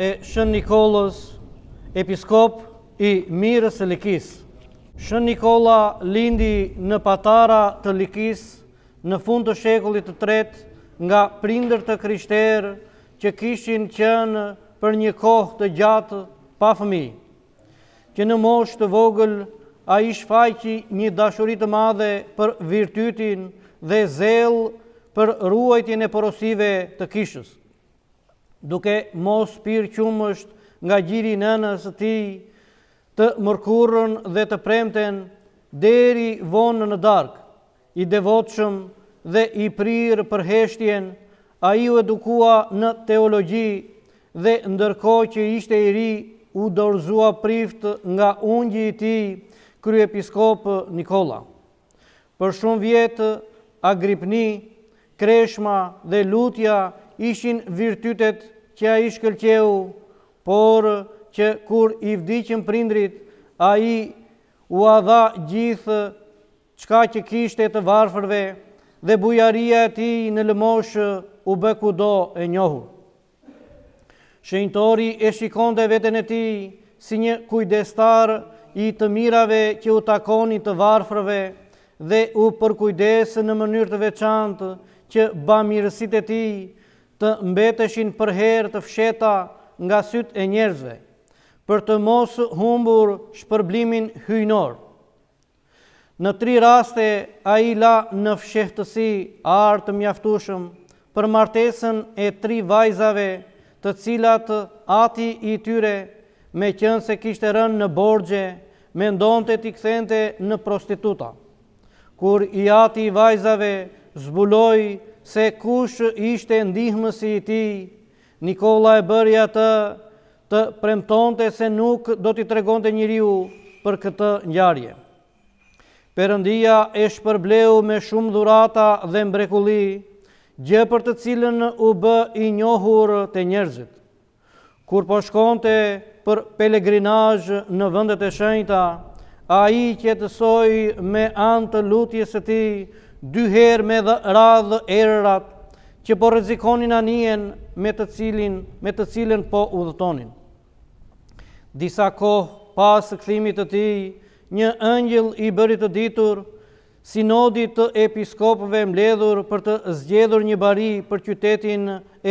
e Shën Nikolës, episkop i mirës e Likis. Shën Nikola lindi në patara të Likis në fund të shekullit të tret nga prinder të krishterë që kishin qënë për një kohë të gjatë pa fëmi. Që në moshë të vogël a i shfaqi një dashurit të madhe për virtytin dhe zelë për ruajtjen e porosive të kishës duke mos pyrë qumësht nga gjiri nënës të ti, të mërkurën dhe të premten, deri vonë në darkë, i devotëshëm dhe i prirë për heshtjen, a i u edukua në teologi dhe ndërko që ishte i ri u dorzua prift nga ungji i ti, kryepiskop Nikola. Për shumë vjetë, agripni, kreshma dhe lutja ishin virtytet që a ishë por që kur i vdicën prindrit, a i u a dha gjithë qka që kishtë e të varfërve dhe bujaria ti në lëmoshë u bë kudo e njohu. Shëntori e shikon veten vetën e ti si një kujdestar i të mirave që u takoni të varfërve dhe u përkujdesë në mënyrë të veçantë që ba mirësit e ti të mbeteshin për herë të fsheta nga syt e njerëzve, për të mos humbur shpërblimin hyjnor. Në tri raste a i la në fshehtësi artë mjaftushëm për martesën e tri vajzave të cilat ati i tyre me qënë se kishtë rënë në borgje me ndonë të t'i këthente në prostituta. Kur i ati i vajzave zbuloj se kush ishte ndihmësi i ti, Nikola e bërja të të premtonte se nuk do t'i tregonte njëriu për këtë njarje. Perëndia e shpërbleu me shumë dhurata dhe mbrekulli, gjë për të cilën u bë i njohur të njerëzit. Kur po shkonte për pelegrinazh në vëndet e shenjta, a i kjetësoj me antë lutjes e ti dy herë me dhe radhë e që po rezikonin anien me të cilin, me të cilin po udhëtonin. Disa kohë pasë këthimit të ti, një ëngjël i bërit të ditur, sinodit të episkopëve mledhur për të zgjedhur një bari për qytetin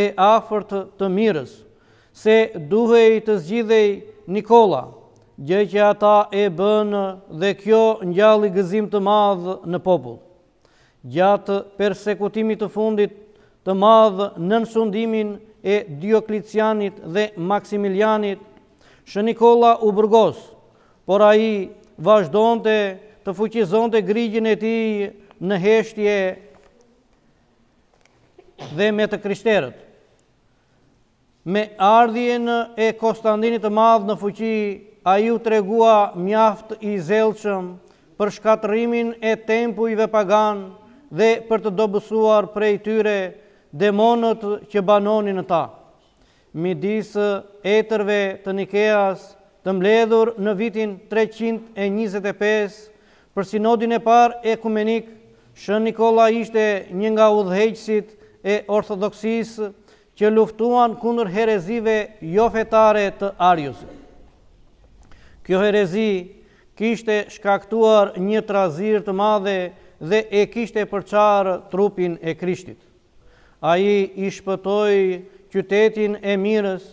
e afert të mirës, se duhej të zgjidhej Nikola, gjë që ata e bënë dhe kjo njali gëzim të madhë në popullë. Gjatë persekutimit të fundit të madhë në nësundimin e Dioklicianit dhe Maximilianit shë Nikola u Bërgos, por a i vazhdojnë të fuqizon të grigjin e ti në heshtje dhe me të kryshterët. Me ardhjen e Konstantinit të madhë në fuqi, a ju u tregua mjaft i zelqëm për shkatërimin e tempujve paganë, dhe për të dobësuar prej tyre demonët që banonin në ta. Mi etërve të Nikeas të mbledhur në vitin 325, për sinodin e par e kumenik, Shën Nikola ishte një nga udhëheqësit e ortodoksisë që luftuan kundër herezive jo fetare të Ariusit. Kjo herezi kishte shkaktuar një trazir të madhe dhe e kishte përqarë trupin e krishtit. A i ishpëtoj qytetin e mirës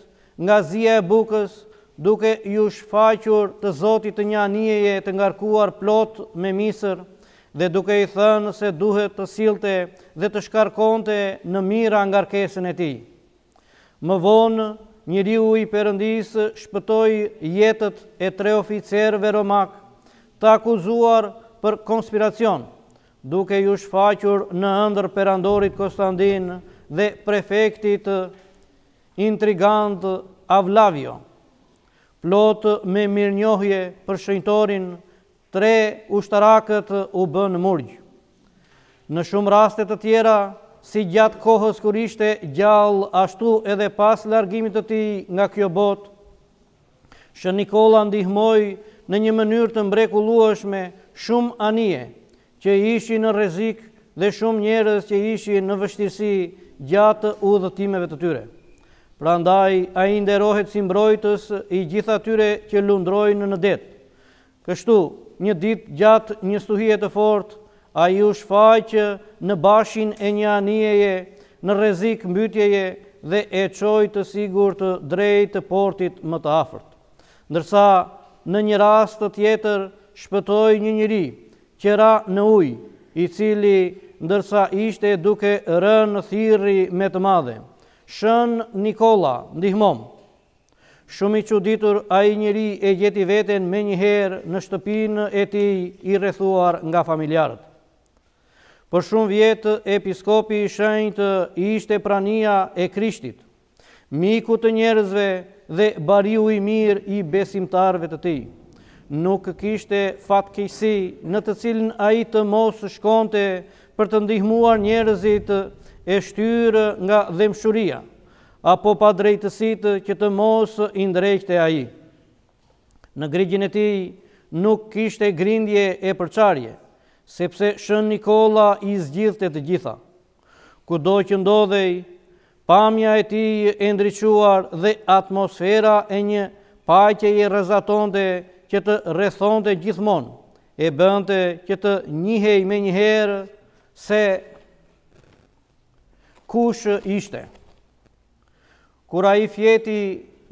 nga zia e bukës, duke ju shfaqur të zotit të njanije të ngarkuar plot me misër, dhe duke i thënë se duhet të silte dhe të shkarkonte në mira ngarkesën e ti. Më vonë, njëri u i përëndisë shpëtoj jetët e tre oficerëve romak, të akuzuar për konspiracionë, duke ju shfaqur në ëndër perandorit Konstantin dhe prefektit intrigant Avlavio. Plot me mirënjohje për shëjtorin tre ushtarakët u bën murgj. Në shumë rastet të tjera, si gjatë kohës kur ishte gjallë ashtu edhe pas largimit të ti nga kjo botë, shë Nikola ndihmoj në një mënyrë të mbrekulueshme shumë anije, që ishi në rezik dhe shumë njerës që ishi në vështirësi gjatë u dhëtimeve të tyre. Pra ndaj, a i nderohet si mbrojtës i gjitha tyre që lundrojnë në detë. Kështu, një dit gjatë një stuhijet e fort, a i u shfaqë në bashin e një anijeje, në rezik mbytjeje dhe e qoj të sigur të drejt të portit më të afert. Ndërsa, në një rast të tjetër, shpëtoj një njëri, qera në uj, i cili ndërsa ishte duke rënë thiri me të madhe. Shën Nikola, ndihmom, shumë i quditur a i njëri e gjeti veten me njëherë në shtëpinë e ti i rrethuar nga familjarët. Për shumë vjetë, episkopi shëjnëtë ishte prania e krishtit, miku të njerëzve dhe bariu i mirë i besimtarve të ti nuk kishte fatkejsi në të cilin a i të mos shkonte për të ndihmuar njerëzit e shtyrë nga dhemshuria, apo pa drejtësit që të mos indrejtë e a i. Në grigjin e ti nuk kishte grindje e përqarje, sepse shën Nikola i zgjithët e gjitha. Kudo që ndodhej, pamja e ti e ndriquar dhe atmosfera e një pajtje i rezatonde që të rethonte gjithmonë, e bënte që të njihej me njëherë se kush ishte. Kura i fjeti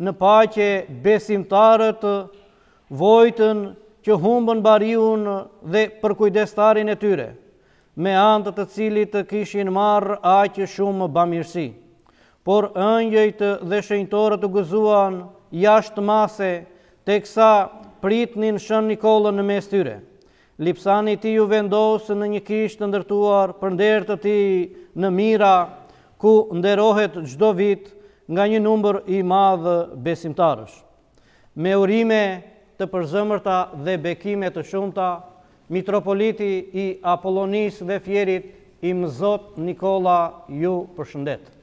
në pache besimtarët, vojtën që humbën bariun dhe përkujdestarin e tyre, me antët të cilit të kishin marrë aqë shumë bamirësi. Por ëngjëjtë dhe shenjtore të gëzuan jashtë mase, teksa pritnin shën një në mes tyre. Lipsani ti ju vendosë në një kishtë të ndërtuar, për ndërë të ti në mira, ku nderohet gjdo vit nga një numër i madhë besimtarësh. Me urime të përzëmërta dhe bekime të shumëta, mitropoliti i Apollonis dhe Fjerit i mëzot Nikola ju përshëndetë.